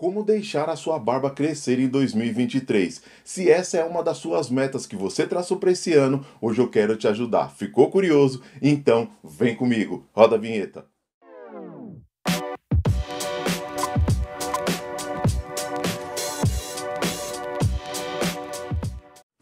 Como deixar a sua barba crescer em 2023? Se essa é uma das suas metas que você traçou para esse ano, hoje eu quero te ajudar. Ficou curioso? Então vem comigo. Roda a vinheta.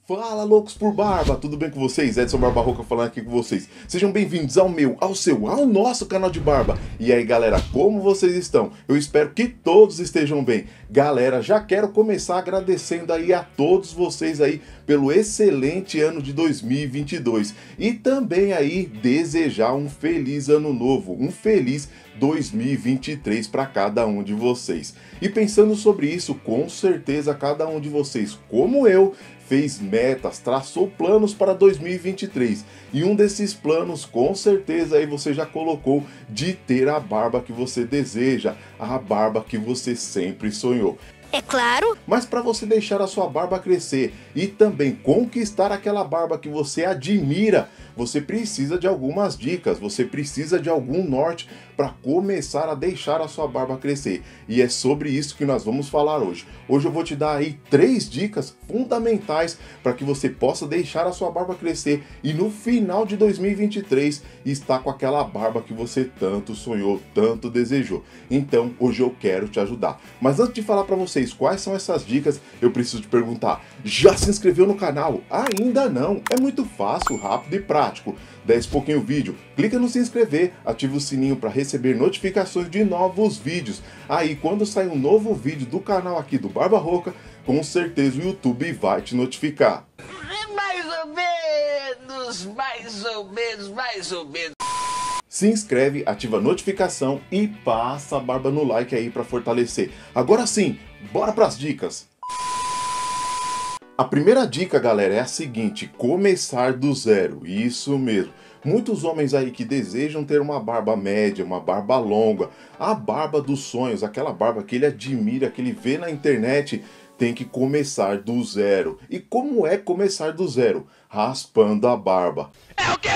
Fala loucos por barba, tudo bem com vocês? Edson Barba Roca falando aqui com vocês. Sejam bem-vindos ao meu, ao seu, ao nosso canal de barba. E aí galera, como vocês estão? Eu espero que todos estejam bem. Galera, já quero começar agradecendo aí a todos vocês aí pelo excelente ano de 2022 e também aí desejar um feliz ano novo, um feliz 2023 para cada um de vocês. E pensando sobre isso, com certeza cada um de vocês, como eu, fez metas, traçou planos para 2023. E um desses planos, com certeza, aí você já colocou de ter a barba que você deseja, a barba que você sempre sonhou. É claro. Mas para você deixar a sua barba crescer e também conquistar aquela barba que você admira, você precisa de algumas dicas, você precisa de algum norte para começar a deixar a sua barba crescer. E é sobre isso que nós vamos falar hoje. Hoje eu vou te dar aí três dicas fundamentais para que você possa deixar a sua barba crescer e no final de 2023 estar com aquela barba que você tanto sonhou, tanto desejou. Então, hoje eu quero te ajudar. Mas antes de falar para vocês quais são essas dicas, eu preciso te perguntar: já se inscreveu no canal? Ainda não? É muito fácil, rápido e prático prático. 10 pouquinho o vídeo, clica no se inscrever, ativa o sininho para receber notificações de novos vídeos. Aí quando sair um novo vídeo do canal aqui do Barba Roca, com certeza o YouTube vai te notificar. Mais ou menos, mais ou menos, mais ou menos se inscreve, ativa a notificação e passa a barba no like aí para fortalecer. Agora sim, bora para as dicas. A primeira dica, galera, é a seguinte: começar do zero. Isso mesmo. Muitos homens aí que desejam ter uma barba média, uma barba longa, a barba dos sonhos, aquela barba que ele admira, que ele vê na internet, tem que começar do zero. E como é começar do zero? Raspando a barba. É o quê?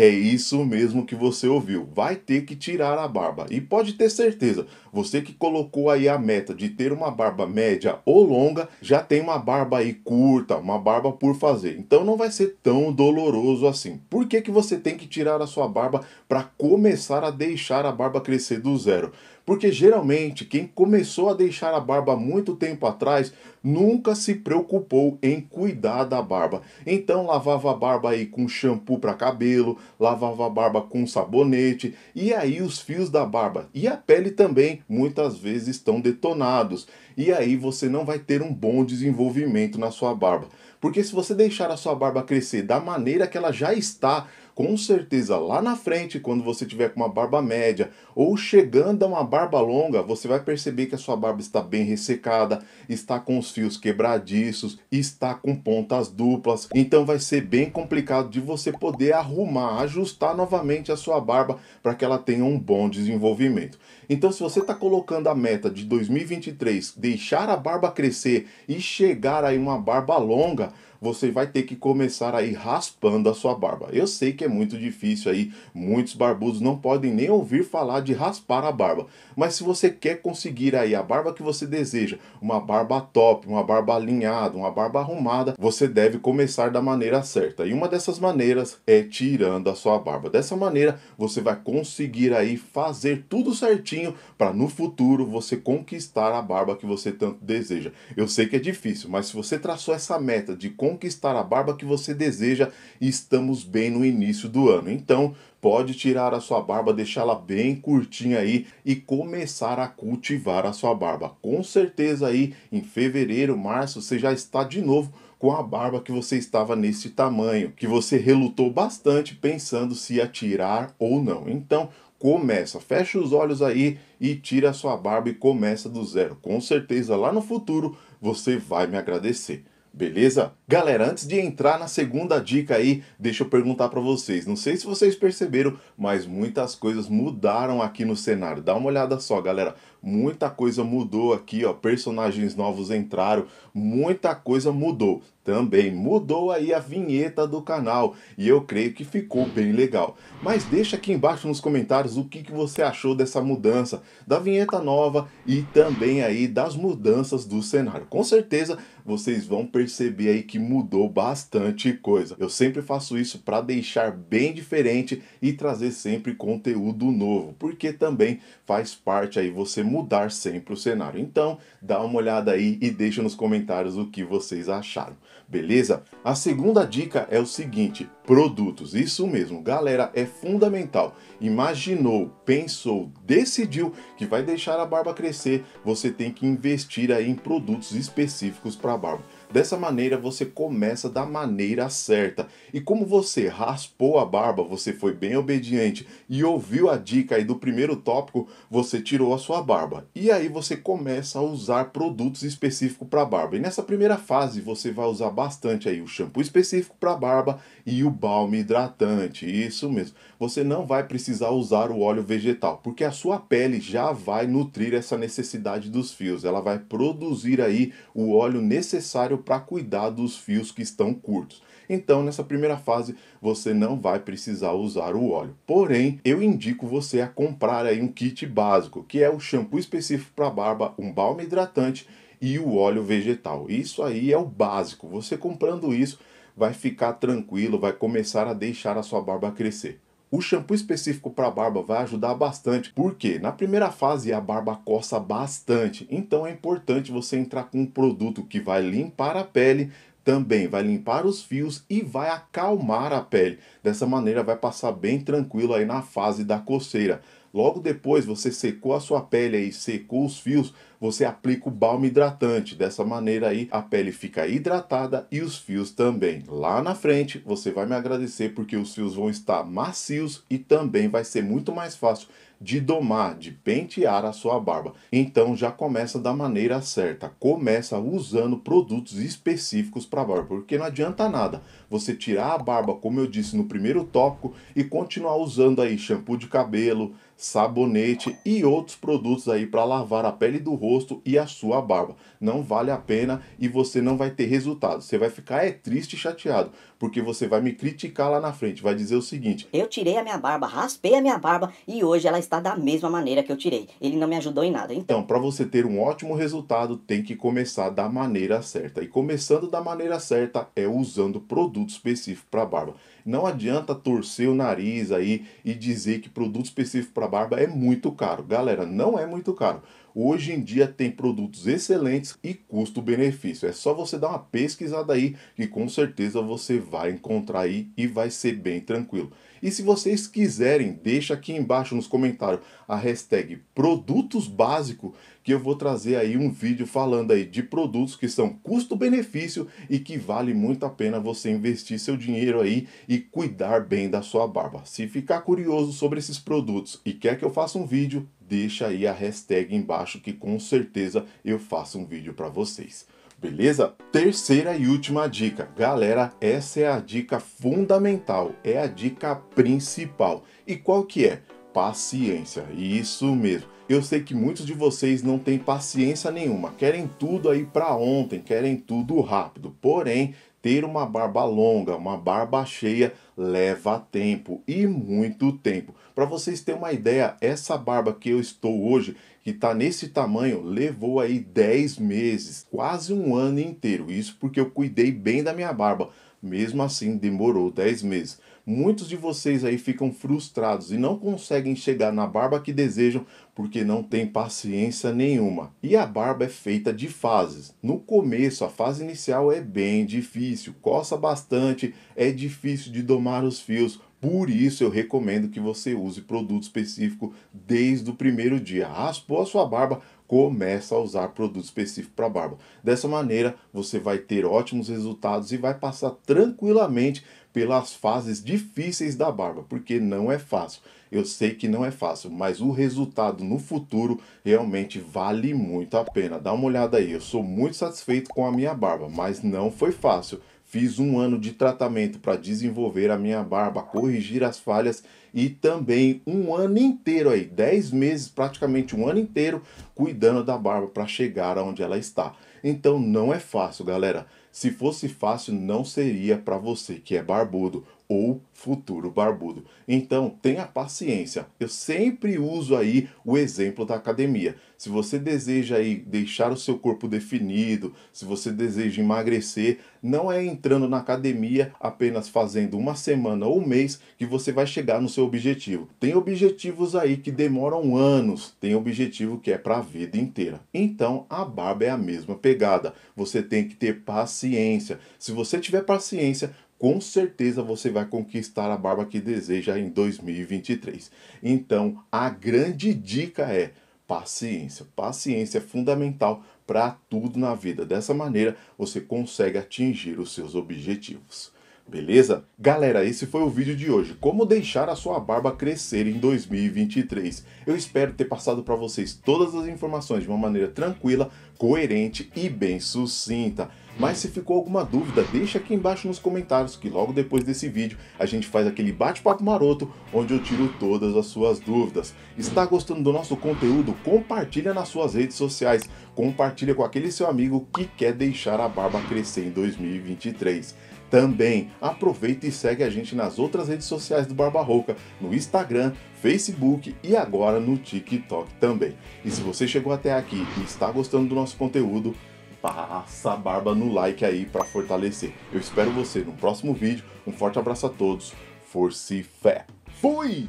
É isso mesmo que você ouviu. Vai ter que tirar a barba. E pode ter certeza, você que colocou aí a meta de ter uma barba média ou longa, já tem uma barba aí curta, uma barba por fazer. Então não vai ser tão doloroso assim. Por que, que você tem que tirar a sua barba para começar a deixar a barba crescer do zero? Porque geralmente quem começou a deixar a barba muito tempo atrás nunca se preocupou em cuidar da barba. Então lavava a barba aí com shampoo para cabelo, lavava a barba com sabonete e aí os fios da barba e a pele também muitas vezes estão detonados. E aí você não vai ter um bom desenvolvimento na sua barba. Porque se você deixar a sua barba crescer da maneira que ela já está, com certeza lá na frente, quando você tiver com uma barba média ou chegando a uma barba longa, você vai perceber que a sua barba está bem ressecada, está com os fios quebradiços, está com pontas duplas. Então vai ser bem complicado de você poder arrumar, ajustar novamente a sua barba para que ela tenha um bom desenvolvimento. Então se você está colocando a meta de 2023 deixar a barba crescer e chegar aí uma barba longa, você vai ter que começar aí raspando a sua barba. Eu sei que é muito difícil aí, muitos barbudos não podem nem ouvir falar de raspar a barba. Mas se você quer conseguir aí a barba que você deseja, uma barba top, uma barba alinhada, uma barba arrumada, você deve começar da maneira certa. E uma dessas maneiras é tirando a sua barba. Dessa maneira, você vai conseguir aí fazer tudo certinho para no futuro você conquistar a barba que você tanto deseja. Eu sei que é difícil, mas se você traçou essa meta de conquistar a barba que você deseja e estamos bem no início do ano. Então, pode tirar a sua barba, deixá-la bem curtinha aí e começar a cultivar a sua barba. Com certeza aí em fevereiro, março você já está de novo com a barba que você estava nesse tamanho, que você relutou bastante pensando se atirar ou não. Então, começa, fecha os olhos aí e tira a sua barba e começa do zero. Com certeza lá no futuro você vai me agradecer. Beleza? Galera, antes de entrar na segunda dica aí, deixa eu perguntar para vocês. Não sei se vocês perceberam, mas muitas coisas mudaram aqui no cenário. Dá uma olhada só, galera. Muita coisa mudou aqui, ó. Personagens novos entraram, muita coisa mudou também mudou aí a vinheta do canal e eu creio que ficou bem legal. Mas deixa aqui embaixo nos comentários o que, que você achou dessa mudança, da vinheta nova e também aí das mudanças do cenário. Com certeza vocês vão perceber aí que mudou bastante coisa. Eu sempre faço isso para deixar bem diferente e trazer sempre conteúdo novo, porque também faz parte aí você mudar sempre o cenário. Então dá uma olhada aí e deixa nos comentários o que vocês acharam beleza? A segunda dica é o seguinte: produtos. Isso mesmo, galera, é fundamental. Imaginou, pensou, decidiu que vai deixar a barba crescer, você tem que investir aí em produtos específicos para a barba. Dessa maneira você começa da maneira certa. E como você raspou a barba, você foi bem obediente e ouviu a dica aí do primeiro tópico, você tirou a sua barba. E aí você começa a usar produtos específicos para barba. E nessa primeira fase você vai usar bastante aí o shampoo específico para barba e o balme hidratante. Isso mesmo. Você não vai precisar usar o óleo vegetal, porque a sua pele já vai nutrir essa necessidade dos fios. Ela vai produzir aí o óleo necessário dinheiro para cuidar dos fios que estão curtos. Então, nessa primeira fase, você não vai precisar usar o óleo. Porém, eu indico você a comprar aí um kit básico, que é o shampoo específico para barba, um balme hidratante e o óleo vegetal. Isso aí é o básico. Você comprando isso, vai ficar tranquilo, vai começar a deixar a sua barba crescer. O shampoo específico para barba vai ajudar bastante, porque na primeira fase a barba coça bastante, então é importante você entrar com um produto que vai limpar a pele, também vai limpar os fios e vai acalmar a pele. Dessa maneira vai passar bem tranquilo aí na fase da coceira. Logo depois você secou a sua pele aí, secou os fios, você aplica o balme hidratante. Dessa maneira aí a pele fica hidratada e os fios também. Lá na frente você vai me agradecer porque os fios vão estar macios e também vai ser muito mais fácil de domar, de pentear a sua barba. Então já começa da maneira certa, começa usando produtos específicos para barba, porque não adianta nada você tirar a barba, como eu disse no primeiro tópico, e continuar usando aí shampoo de cabelo, sabonete e outros produtos aí para lavar a pele do rosto e a sua barba. Não vale a pena e você não vai ter resultado. Você vai ficar é triste e chateado, porque você vai me criticar lá na frente, vai dizer o seguinte: "Eu tirei a minha barba, raspei a minha barba e hoje ela testar da mesma maneira que eu tirei. Ele não me ajudou em nada. Então, então para você ter um ótimo resultado, tem que começar da maneira certa. E começando da maneira certa é usando produto específico para barba. Não adianta torcer o nariz aí e dizer que produto específico para barba é muito caro. Galera, não é muito caro. Hoje em dia tem produtos excelentes e custo-benefício. É só você dar uma pesquisada aí que com certeza você vai encontrar aí e vai ser bem tranquilo. E se vocês quiserem, deixa aqui embaixo nos comentários a hashtag produtos básico que eu vou trazer aí um vídeo falando aí de produtos que são custo-benefício e que vale muito a pena você investir seu dinheiro aí e cuidar bem da sua barba. Se ficar curioso sobre esses produtos e quer que eu faça um vídeo, deixa aí a hashtag embaixo que com certeza eu faço um vídeo para vocês. Beleza? Terceira e última dica. Galera, essa é a dica fundamental, é a dica principal. E qual que é? Paciência. Isso mesmo. Eu sei que muitos de vocês não têm paciência nenhuma, querem tudo aí para ontem, querem tudo rápido. Porém, ter uma barba longa, uma barba cheia, leva tempo e muito tempo. Para vocês terem uma ideia, essa barba que eu estou hoje, que está nesse tamanho, levou aí 10 meses, quase um ano inteiro. Isso porque eu cuidei bem da minha barba. Mesmo assim, demorou 10 meses. Muitos de vocês aí ficam frustrados e não conseguem chegar na barba que desejam porque não tem paciência nenhuma. E a barba é feita de fases. No começo, a fase inicial é bem difícil, coça bastante, é difícil de domar os fios. Por isso eu recomendo que você use produto específico desde o primeiro dia. Raspou a sua barba, começa a usar produto específico para barba. Dessa maneira, você vai ter ótimos resultados e vai passar tranquilamente pelas fases difíceis da barba, porque não é fácil. Eu sei que não é fácil, mas o resultado no futuro realmente vale muito a pena. Dá uma olhada aí, eu sou muito satisfeito com a minha barba, mas não foi fácil. Fiz um ano de tratamento para desenvolver a minha barba, corrigir as falhas e também um ano inteiro aí, 10 meses, praticamente um ano inteiro, cuidando da barba para chegar aonde ela está. Então não é fácil, galera. Se fosse fácil, não seria para você que é barbudo, ou futuro barbudo. Então, tenha paciência. Eu sempre uso aí o exemplo da academia. Se você deseja aí deixar o seu corpo definido, se você deseja emagrecer, não é entrando na academia apenas fazendo uma semana ou um mês que você vai chegar no seu objetivo. Tem objetivos aí que demoram anos, tem objetivo que é para a vida inteira. Então, a barba é a mesma pegada. Você tem que ter paciência. Se você tiver paciência, com certeza você vai conquistar a barba que deseja em 2023. Então, a grande dica é paciência. Paciência é fundamental para tudo na vida. Dessa maneira, você consegue atingir os seus objetivos. Beleza? Galera, esse foi o vídeo de hoje, como deixar a sua barba crescer em 2023. Eu espero ter passado para vocês todas as informações de uma maneira tranquila, coerente e bem sucinta. Mas se ficou alguma dúvida, deixa aqui embaixo nos comentários que logo depois desse vídeo a gente faz aquele bate-papo maroto onde eu tiro todas as suas dúvidas. Está gostando do nosso conteúdo? Compartilha nas suas redes sociais, compartilha com aquele seu amigo que quer deixar a barba crescer em 2023 também. Aproveita e segue a gente nas outras redes sociais do Barba Rouca, no Instagram, Facebook e agora no TikTok também. E se você chegou até aqui e está gostando do nosso conteúdo, passa a barba no like aí para fortalecer. Eu espero você no próximo vídeo. Um forte abraço a todos. Força e fé. Fui!